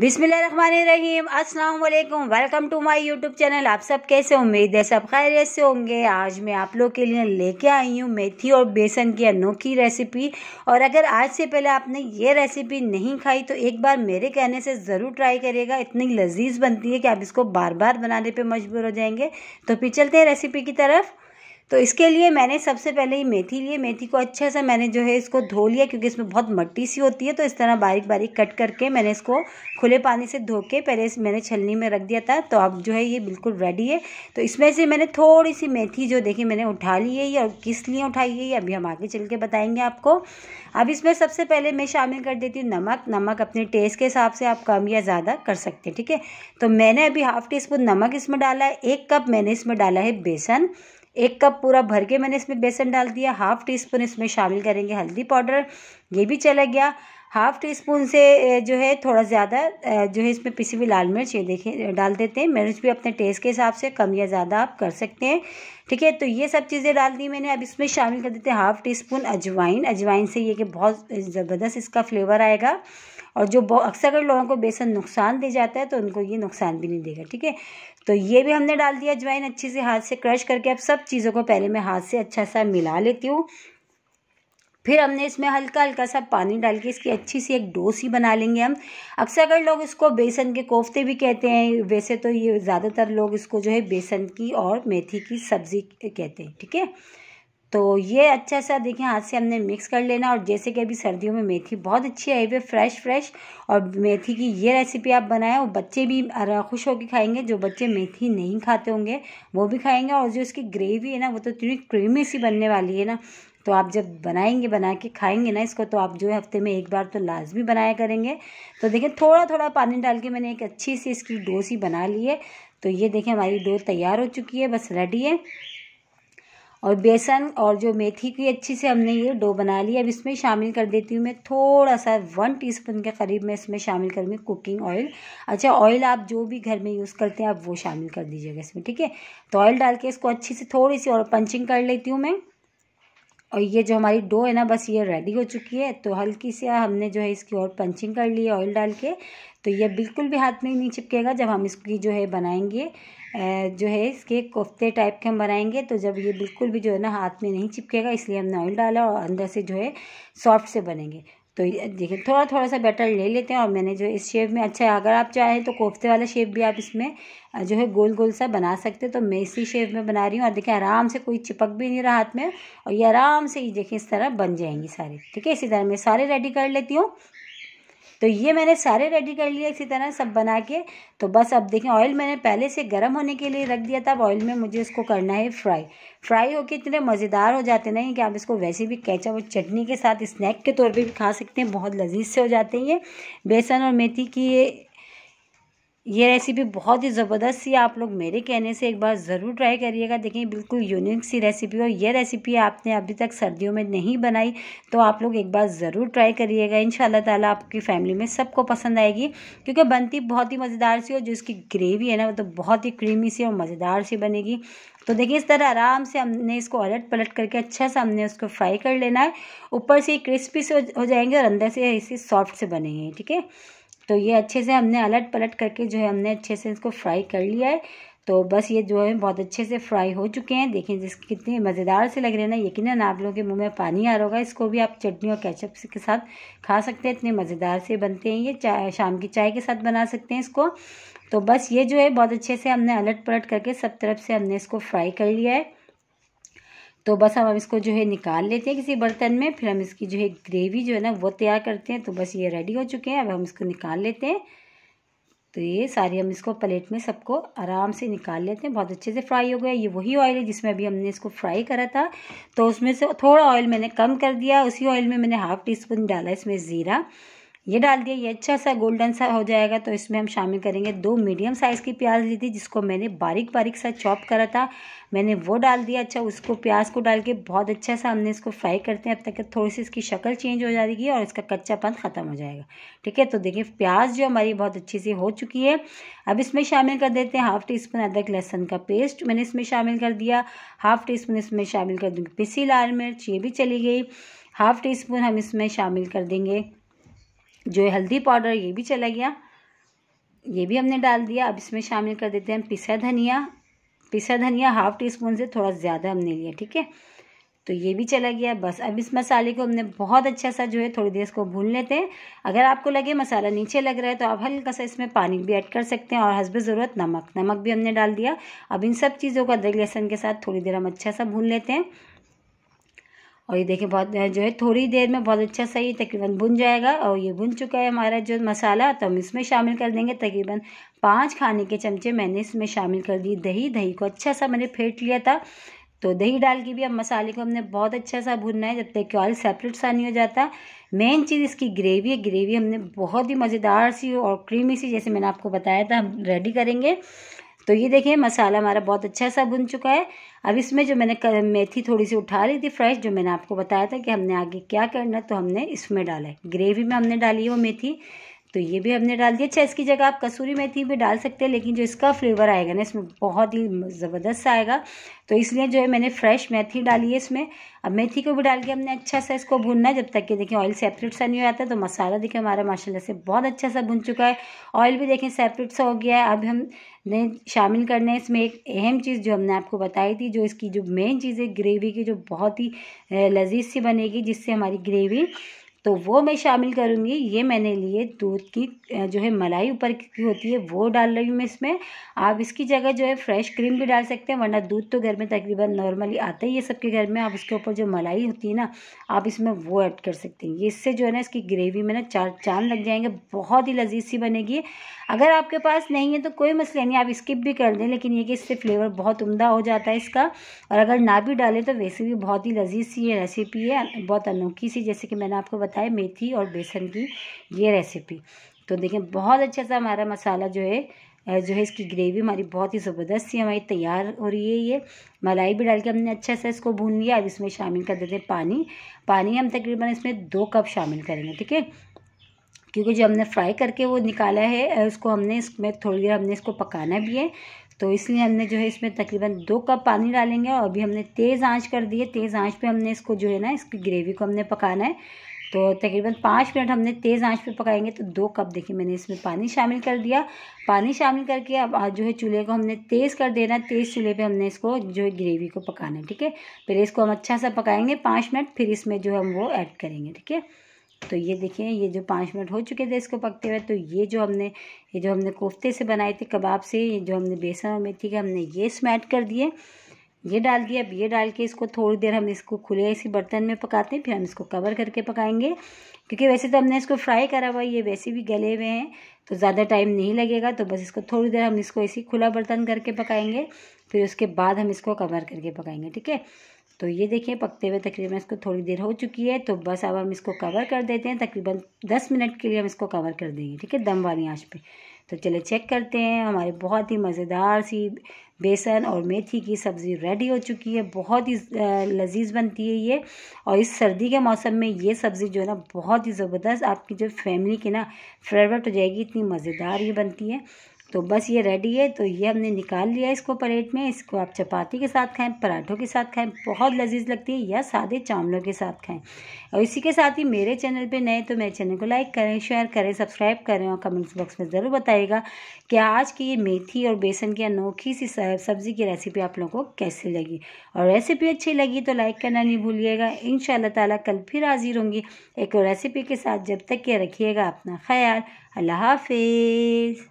बिसमीम अस्सलाम welcome to my YouTube channel आप सब कैसे उम्मीद है सब खैरियत से होंगे आज मैं आप लोग के लिए लेके आई हूँ मेथी और बेसन की अनोखी रेसिपी और अगर आज से पहले आपने ये रेसिपी नहीं खाई तो एक बार मेरे कहने से ज़रूर ट्राई करिएगा इतनी लजीज बनती है कि आप इसको बार बार बनाने पर मजबूर हो जाएंगे तो फिर चलते हैं रेसिपी की तरफ तो इसके लिए मैंने सबसे पहले ही मेथी लिए मेथी को अच्छे से मैंने जो है इसको धो लिया क्योंकि इसमें बहुत मट्टी सी होती है तो इस तरह बारीक बारीक कट करके मैंने इसको खुले पानी से धो के पहले मैंने छलनी में रख दिया था तो अब जो है ये बिल्कुल रेडी है तो इसमें से मैंने थोड़ी सी मेथी जो देखी मैंने उठा ली है और किस लिए उठाई है ये अभी हम आगे चल के बताएंगे आपको अब इसमें सबसे पहले मैं शामिल कर देती हूँ नमक नमक अपने टेस्ट के हिसाब से आप कम या ज़्यादा कर सकते हैं ठीक है तो मैंने अभी हाफ़ टी स्पून नमक इसमें डाला है एक कप मैंने इसमें डाला है बेसन एक कप पूरा भर के मैंने इसमें बेसन डाल दिया हाफ़ टी स्पून इसमें शामिल करेंगे हल्दी पाउडर ये भी चला गया हाफ़ टी स्पून से जो है थोड़ा ज़्यादा जो है इसमें पिसी हुई लाल मिर्च ये देखें डाल देते हैं मिर्च भी अपने टेस्ट के हिसाब से कम या ज़्यादा आप कर सकते हैं ठीक है तो ये सब चीज़ें डाल दी मैंने अब इसमें शामिल कर देते हैं हाफ़ टी स्पून अजवाइन अजवाइन से ये कि बहुत ज़बरदस्त इसका फ्लेवर आएगा और जो अक्सर अगर लोगों को बेसन नुकसान दे जाता है तो उनको ये नुकसान भी नहीं देगा ठीक है तो ये भी हमने डाल दिया अजवाइन अच्छे से हाथ से क्रश करके अब सब चीज़ों को पहले मैं हाथ से अच्छा सा मिला लेती हूँ फिर हमने इसमें हल्का हल्का सा पानी डाल के इसकी अच्छी सी एक डोसी बना लेंगे हम अक्सर अगर लोग इसको बेसन के कोफ्ते भी कहते हैं वैसे तो ये ज़्यादातर लोग इसको जो है बेसन की और मेथी की सब्ज़ी कहते हैं ठीक है तो ये अच्छा सा देखें हाथ से हमने मिक्स कर लेना और जैसे कि अभी सर्दियों में मेथी बहुत अच्छी आई हुई फ्रेश फ्रेश और मेथी की ये रेसिपी आप बनाएं और बच्चे भी खुश होकर खाएंगे जो बच्चे मेथी नहीं खाते होंगे वो भी खाएंगे और जो इसकी ग्रेवी है ना वो तो इतनी क्रीमी सी बनने वाली है ना तो आप जब बनाएंगे बना के खाएंगे ना इसको तो आप जो है हफ्ते में एक बार तो लाजमी बनाया करेंगे तो देखें थोड़ा थोड़ा पानी डाल के मैंने एक अच्छी सी इसकी डोसी बना ली है तो ये देखें हमारी डो तैयार हो चुकी है बस रेडी है और बेसन और जो मेथी की अच्छी से हमने ये डो बना लिया अब इसमें शामिल कर देती हूँ मैं थोड़ा सा वन टीस्पून के करीब मैं इसमें शामिल करूँगी कुकिंग ऑयल अच्छा ऑयल आप जो भी घर में यूज़ करते हैं आप वो शामिल कर दीजिएगा इसमें ठीक है तो ऑयल डाल के इसको अच्छी से थोड़ी सी और पंचिंग कर लेती हूँ मैं और ये जो हमारी डो है ना बस ये रेडी हो चुकी है तो हल्की से हमने जो है इसकी और पंचिंग कर ली है ऑयल डाल के तो ये बिल्कुल भी हाथ में नहीं चिपकेगा जब हम इसकी जो है बनाएंगे जो है इसके कोफ्ते टाइप के हम बनाएंगे तो जब ये बिल्कुल भी जो है ना हाथ में नहीं चिपकेगा इसलिए हमने ऑयल डाला और अंदर से जो है सॉफ्ट से बनेंगे तो देखिए थोड़ा थोड़ा सा बैटर ले लेते हैं और मैंने जो इस शेप में अच्छा अगर आप चाहें तो कोफ्ते वाला शेप भी आप इसमें जो है गोल गोल सा बना सकते तो मैं इसी शेप में बना रही हूँ और देखें आराम से कोई चिपक भी नहीं रहा हाथ में और ये आराम से ये देखें इस तरह बन जाएंगी सारी ठीक है इसी तरह मैं सारे रेडी कर लेती हूँ तो ये मैंने सारे रेडी कर लिए इसी तरह सब बना के तो बस अब देखें ऑयल मैंने पहले से गर्म होने के लिए रख दिया था अब ऑयल में मुझे इसको करना है फ्राई फ्राई होके इतने मज़ेदार हो जाते नहीं कि आप इसको वैसे भी कैचअप और चटनी के साथ स्नैक के तौर पे भी खा सकते हैं बहुत लजीज से हो जाते हैं ये बेसन और मेथी की ये ये रेसिपी बहुत ही ज़बरदस्त सी आप लोग मेरे कहने से एक बार ज़रूर ट्राई करिएगा देखिए बिल्कुल यूनिक सी रेसिपी और ये रेसिपी आपने अभी तक सर्दियों में नहीं बनाई तो आप लोग एक बार ज़रूर ट्राई करिएगा इन ताला आपकी फैमिली में सबको पसंद आएगी क्योंकि बनती बहुत ही मज़ेदार सी और जो इसकी ग्रेवी है ना वो तो बहुत ही क्रीमी सी और मज़ेदार सी बनेगी तो देखिए इस तरह आराम से हमने इसको अलट पलट करके अच्छा सा हमने उसको फ्राई कर लेना है ऊपर से क्रिस्पी से हो जाएंगे और अंदर से इसी सॉफ्ट से बनेंगे ठीक है तो ये अच्छे से हमने अलट पलट करके जो है हमने अच्छे से इसको फ्राई कर लिया है तो बस ये जो है बहुत अच्छे से फ्राई हो चुके हैं देखें जिस कितने मज़ेदार से लग रहे हैं ना यकीन आप लोगों के मुंह में पानी आ रहा होगा इसको भी आप चटनी और केचप के साथ खा सकते हैं इतने मज़ेदार से बनते हैं ये चाय शाम की चाय के साथ बना सकते हैं इसको तो बस ये जो है बहुत अच्छे से हमने अलट पलट करके सब तरफ से हमने इसको फ्राई कर लिया है तो बस हम इसको जो है निकाल लेते हैं किसी बर्तन में फिर हम इसकी जो है ग्रेवी जो है ना वो तैयार करते हैं तो बस ये रेडी हो चुके हैं अब हम इसको निकाल लेते हैं तो ये सारी हम इसको प्लेट में सबको आराम से निकाल लेते हैं बहुत अच्छे से फ्राई हो गया ये वही ऑयल है जिसमें अभी हमने इसको फ्राई करा था तो उसमें से थोड़ा ऑयल मैंने कम कर दिया उसी ऑयल में मैंने हाफ़ टी स्पून डाला इसमें ज़ीरा ये डाल दिया ये अच्छा सा गोल्डन सा हो जाएगा तो इसमें हम शामिल करेंगे दो मीडियम साइज़ की प्याज ली थी जिसको मैंने बारीक बारीक सा चॉप करा था मैंने वो डाल दिया अच्छा उसको प्याज को डाल के बहुत अच्छा सा हमने इसको फ्राई करते हैं अब तक थोड़ी सी इसकी शक्ल चेंज हो जाएगी और इसका कच्चापन ख़त्म हो जाएगा ठीक है तो देखिए प्याज जो हमारी बहुत अच्छी सी हो चुकी है अब इसमें शामिल कर देते हैं हाफ़ टी स्पून अदरक लहसुन का पेस्ट मैंने इसमें शामिल कर दिया हाफ़ टी स्पून इसमें शामिल कर दूँगी पिसी लाल मिर्च ये भी चली गई हाफ़ टी स्पून हम इसमें शामिल कर देंगे जो हल्दी पाउडर ये भी चला गया ये भी हमने डाल दिया अब इसमें शामिल कर देते हैं पिसा धनिया पिसा धनिया हाफ टी स्पून से थोड़ा ज़्यादा हमने लिया ठीक है तो ये भी चला गया बस अब इस मसाले को हमने बहुत अच्छा सा जो है थोड़ी देर इसको भून लेते हैं अगर आपको लगे मसाला नीचे लग रहा है तो आप हल्का सा इसमें पानी भी ऐड कर सकते हैं और हंसब ज़रूरत नमक नमक भी हमने डाल दिया अब इन सब चीज़ों का अदरक लहसन के साथ थोड़ी देर हम अच्छा सा भून लेते हैं और ये देखें बहुत जो है थोड़ी देर में बहुत अच्छा सा ये तकरीबन भुन जाएगा और ये भुन चुका है हमारा जो मसाला तो हम इसमें शामिल कर देंगे तकरीबन पाँच खाने के चमचे मैंने इसमें शामिल कर दी दही दही को अच्छा सा मैंने फेंट लिया था तो दही डाल के भी अब मसाले को हमने बहुत अच्छा सा भुनना है जब तक कि ऑयल सेपरेट सा नहीं हो जाता मेन चीज़ इसकी ग्रेवी है ग्रेवी हमने बहुत ही मज़ेदार सी और क्रीमी सी जैसे मैंने आपको बताया था हम रेडी करेंगे तो ये देखें मसाला हमारा बहुत अच्छा सा भुन चुका है अब इसमें जो मैंने मेथी थोड़ी सी उठा ली थी फ्रेश जो मैंने आपको बताया था कि हमने आगे क्या करना है तो हमने इसमें डाला है ग्रेवी में हमने डाली है वो मेथी तो ये भी हमने डाल दिया अच्छा इसकी जगह आप कसूरी मेथी भी डाल सकते हैं लेकिन जो इसका फ्लेवर आएगा ना इसमें बहुत ही ज़बरदस्त सा आएगा तो इसलिए जो है मैंने फ्रेश मेथी डाली है इसमें अब मेथी को भी डाल के हमने अच्छा सा इसको भूनना है जब तक कि देखें ऑयल सेपरेट सा नहीं हो जाता तो मसाला देखें हमारा माशाला से बहुत अच्छा सा भुन चुका है ऑयल भी देखें सेपरेट सा हो गया है अब हमने शामिल करना है इसमें एक अहम चीज़ जो हमने आपको बताई थी जो इसकी जो मेन चीज़ है ग्रेवी की जो बहुत ही लजीज सी बनेगी जिससे हमारी ग्रेवी तो वो मैं शामिल करूँगी ये मैंने लिए दूध की जो है मलाई ऊपर की होती है वो डाल रही हूँ मैं इसमें आप इसकी जगह जो है फ्रेश क्रीम भी डाल सकते हैं वरना दूध तो घर में तकरीबन नॉर्मली आता ही है सबके घर में आप उसके ऊपर जो मलाई होती है ना आप इसमें वो ऐड कर सकते हैं इससे जो है ना इसकी ग्रेवी में ना चार चांद लग जाएंगे बहुत ही लजीज सी बनेगी अगर आपके पास नहीं है तो कोई मसला नहीं आप स्किप भी कर दें लेकिन ये कि इससे फ्लेवर बहुत उमदा हो जाता है इसका और अगर ना भी डालें तो वैसे भी बहुत ही लजीज सी ये रेसिपी है बहुत अनोखी सी जैसे कि मैंने आपको ज़रूरत है मेथी और बेसन की ये रेसिपी तो देखें बहुत अच्छा सा हमारा मसाला जो है जो है इसकी ग्रेवी हमारी बहुत ही ज़बरदस्त सी हमारी तैयार हो रही है ये मलाई भी डाल के हमने अच्छा सा इसको भून लिया अब इसमें शामिल कर देते हैं पानी पानी हम तकरीबन इसमें दो कप शामिल करेंगे ठीक है क्योंकि जो हमने फ्राई करके वो निकाला है उसको हमने इसमें थोड़ी देर हमने इसको पकाना भी है तो इसलिए हमने जो है इसमें तकरीबन दो कप पानी डालेंगे और अभी हमने तेज़ आंच कर दी है तेज़ आंच पे हमने इसको जो है ना इसकी ग्रेवी को हमने पकाना है तो तकरीबन पाँच मिनट हमने तेज़ आंच पे पकाएंगे तो दो कप देखिए मैंने इसमें पानी शामिल कर दिया पानी शामिल करके अब जो है चूल्हे को हमने तेज़ कर देना तेज़ चूल्हे पे हमने इसको जो है ग्रेवी को पकाना है ठीक है पहले इसको हम अच्छा सा पकाएंगे पाँच मिनट फिर इसमें जो हम वो ऐड करेंगे ठीक है तो ये देखिए ये जो पाँच मिनट हो चुके थे इसको पकते हुए तो ये जो हमने ये जो हमने कोफ्ते से बनाए थे कबाब से ये जो हमने बेसन और मेथी के हमने ये इसमें ऐड कर दिए ये डाल दिया अब ये डाल के इसको थोड़ी देर हम इसको खुले इसी बर्तन में पकाते हैं फिर हम इसको कवर करके पकाएंगे क्योंकि वैसे तो हमने इसको फ्राई करा हुआ ये वैसे भी गले हुए हैं तो ज़्यादा टाइम नहीं लगेगा तो बस इसको थोड़ी देर हम इसको ऐसे खुला बर्तन करके पकाएंगे फिर उसके बाद हम इसको कवर करके पकाएंगे ठीक है तो ये देखिए पकते हुए तकरीबन इसको थोड़ी देर हो चुकी है तो बस अब हम इसको कवर कर देते हैं तकरीबन दस मिनट के लिए हम इसको कवर कर देंगे ठीक है दम वाली आँच पर तो चले चेक करते हैं हमारे बहुत ही मज़ेदार सी बेसन और मेथी की सब्ज़ी रेडी हो चुकी है बहुत ही लजीज बनती है ये और इस सर्दी के मौसम में ये सब्ज़ी जो है ना बहुत ही ज़बरदस्त आपकी जो फैमिली की ना फेवरेट हो जाएगी इतनी मज़ेदार ये बनती है तो बस ये रेडी है तो ये हमने निकाल लिया इसको परेट में इसको आप चपाती के साथ खाएं पराठों के साथ खाएं बहुत लजीज लगती है या सादे चावलों के साथ खाएं और इसी के साथ ही मेरे चैनल पे नए तो मेरे चैनल को लाइक करें शेयर करें सब्सक्राइब करें और कमेंट्स बॉक्स में ज़रूर बताइएगा कि आज की ये मेथी और बेसन की अनोखी सी सब्ज़ी की रेसिपी आप लोगों को कैसी लगी और रेसिपी अच्छी लगी तो लाइक करना नहीं भूलिएगा इन ताला कल फिर हाजिर होंगी एक रेसिपी के साथ जब तक के रखिएगा अपना ख्याल अल्लाह हाफिज़